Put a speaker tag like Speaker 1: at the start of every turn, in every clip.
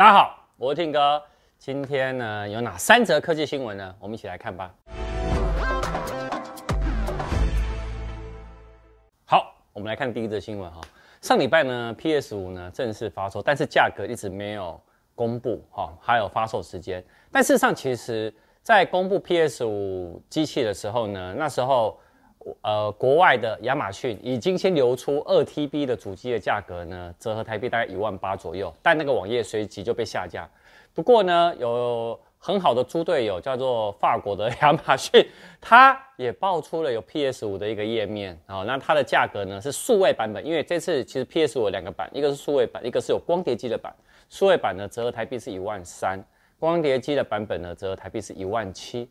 Speaker 1: 大家好，我是听哥。今天呢，有哪三则科技新闻呢？我们一起来看吧。好，我们来看第一则新闻哈。上礼拜呢，PS 五呢正式发售，但是价格一直没有公布哈，还有发售时间。但事实上，其实在公布 PS 五机器的时候呢，那时候。呃，国外的亚马逊已经先流出二 TB 的主机的价格呢，折合台币大概一万八左右，但那个网页随即就被下架。不过呢，有很好的猪队友叫做法国的亚马逊，他也爆出了有 p s 五的一个页面。哦，那它的价格呢是数位版本，因为这次其实 p s 有两个版，一个是数位版，一个是有光碟机的版。数位版呢折合台币是一万三，光碟机的版本呢折合台币是一万七。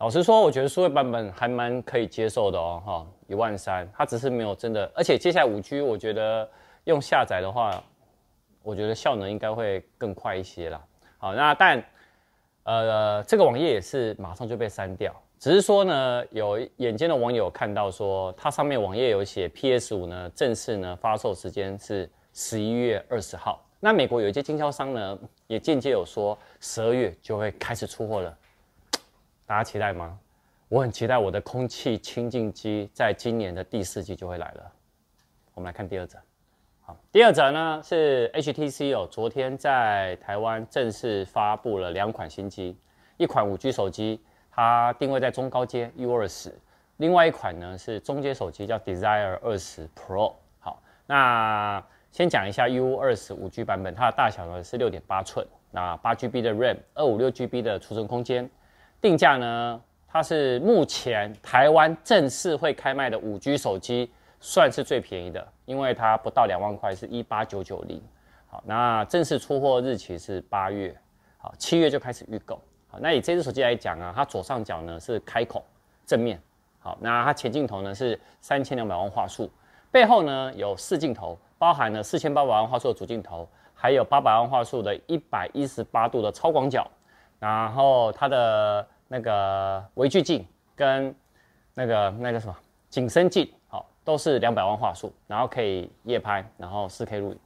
Speaker 1: 老实说，我觉得数位版本还蛮可以接受的哦，哈，一万三，它只是没有真的，而且接下来五 G，我觉得用下载的话，我觉得效能应该会更快一些啦。好，那但呃，这个网页也是马上就被删掉，只是说呢，有眼尖的网友看到说，它上面网页有写 PS 五呢，正式呢发售时间是十一月二十号，那美国有一些经销商呢，也间接有说十二月就会开始出货了。大家期待吗？我很期待我的空气清净机，在今年的第四季就会来了。我们来看第二则，好，第二则呢是 HTC 哦，昨天在台湾正式发布了两款新机，一款五 G 手机，它定位在中高阶 U 二十，另外一款呢是中阶手机叫 Desire 二十 Pro。好，那先讲一下 U 二十五 G 版本，它的大小呢是六点八寸，那八 G B 的 RAM，二五六 G B 的储存空间。定价呢？它是目前台湾正式会开卖的五 G 手机，算是最便宜的，因为它不到两万块，是一八九九零。好，那正式出货日期是八月，好，七月就开始预购。好，那以这只手机来讲啊，它左上角呢是开口正面，好，那它前镜头呢是三千两百万画素，背后呢有四镜头，包含了四千八百万画素主镜头，还有八百万画素的一百一十八度的超广角。然后它的那个微距镜跟那个那个什么景深镜，好，都是两百万画素，然后可以夜拍，然后四 K 录影。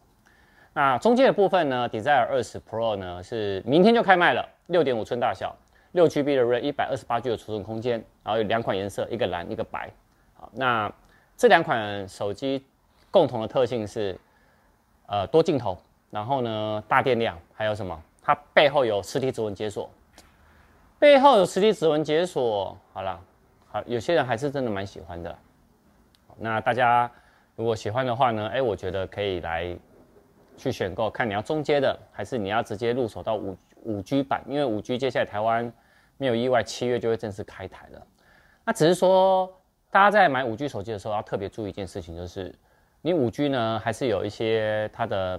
Speaker 1: 那中间的部分呢 d e 2 0 Pro 呢是明天就开卖了，六点五寸大小，六 GB 的 RAM，一百二十八 G 的储存空间，然后有两款颜色，一个蓝，一个白。好，那这两款手机共同的特性是呃多镜头，然后呢大电量，还有什么？它背后有实体指纹解锁，背后有实体指纹解锁，好了，好，有些人还是真的蛮喜欢的。那大家如果喜欢的话呢？哎，我觉得可以来去选购，看你要中阶的，还是你要直接入手到五五 G 版？因为五 G 接下来台湾没有意外，七月就会正式开台了。那只是说，大家在买五 G 手机的时候，要特别注意一件事情，就是你五 G 呢，还是有一些它的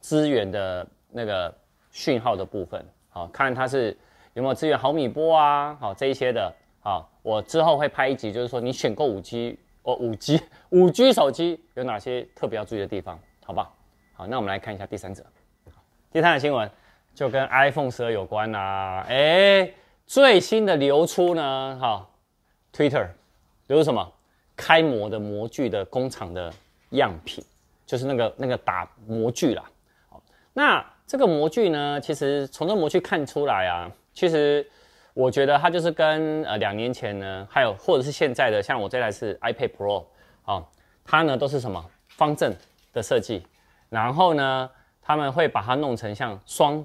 Speaker 1: 资源的那个。讯号的部分，好，看它是有没有支援毫米波啊，好这一些的，好，我之后会拍一集，就是说你选购五 G，哦，五 G 五 G 手机有哪些特别要注意的地方，好吧？好，那我们来看一下第三者，第三者新闻就跟 iPhone 十二有关啦，哎，最新的流出呢，哈，Twitter 流出什么？开模的模具的工厂的样品，就是那个那个打模具啦，好，那。这个模具呢，其实从这模具看出来啊，其实我觉得它就是跟呃两年前呢，还有或者是现在的，像我这台是 iPad Pro，啊，它呢都是什么方正的设计，然后呢，他们会把它弄成像双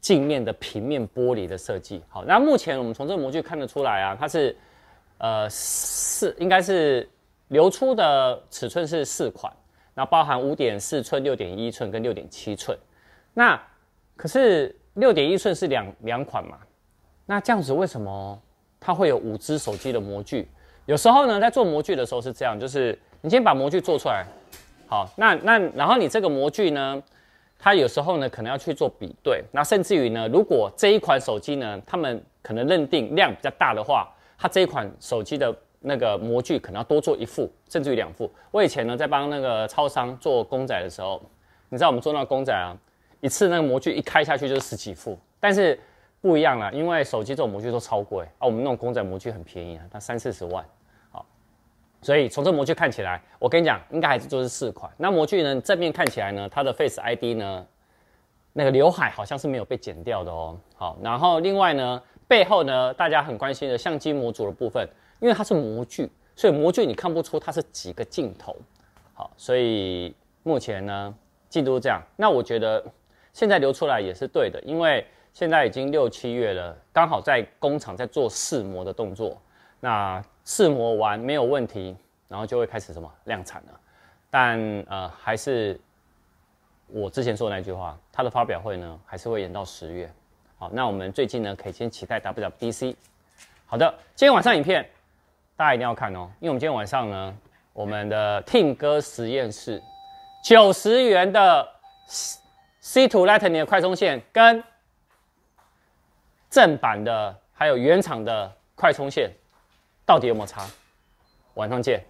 Speaker 1: 镜面的平面玻璃的设计。好，那目前我们从这个模具看得出来啊，它是呃四，应该是流出的尺寸是四款，那包含五点四寸、六点一寸跟六点七寸。那可是六点一寸是两两款嘛？那这样子为什么它会有五只手机的模具？有时候呢，在做模具的时候是这样，就是你先把模具做出来，好，那那然后你这个模具呢，它有时候呢可能要去做比对，那甚至于呢，如果这一款手机呢，他们可能认定量比较大的话，它这一款手机的那个模具可能要多做一副，甚至于两副。我以前呢在帮那个超商做公仔的时候，你知道我们做那公仔啊。一次那个模具一开下去就是十几副，但是不一样了，因为手机这种模具都超贵啊，我们那种公仔模具很便宜啊，它三四十万，好，所以从这模具看起来，我跟你讲，应该还是就是四款。那模具呢，正面看起来呢，它的 Face ID 呢，那个刘海好像是没有被剪掉的哦。好，然后另外呢，背后呢，大家很关心的相机模组的部分，因为它是模具，所以模具你看不出它是几个镜头。好，所以目前呢，进度是这样。那我觉得。现在流出来也是对的，因为现在已经六七月了，刚好在工厂在做试模的动作。那试模完没有问题，然后就会开始什么量产了。但呃，还是我之前说那句话，它的发表会呢，还是会延到十月。好，那我们最近呢，可以先期待 w d c 好的，今天晚上影片大家一定要看哦，因为我们今天晚上呢，我们的听歌实验室九十元的。C to l i g h t n i n g 的快充线跟正版的还有原厂的快充线到底有没有差？晚上见。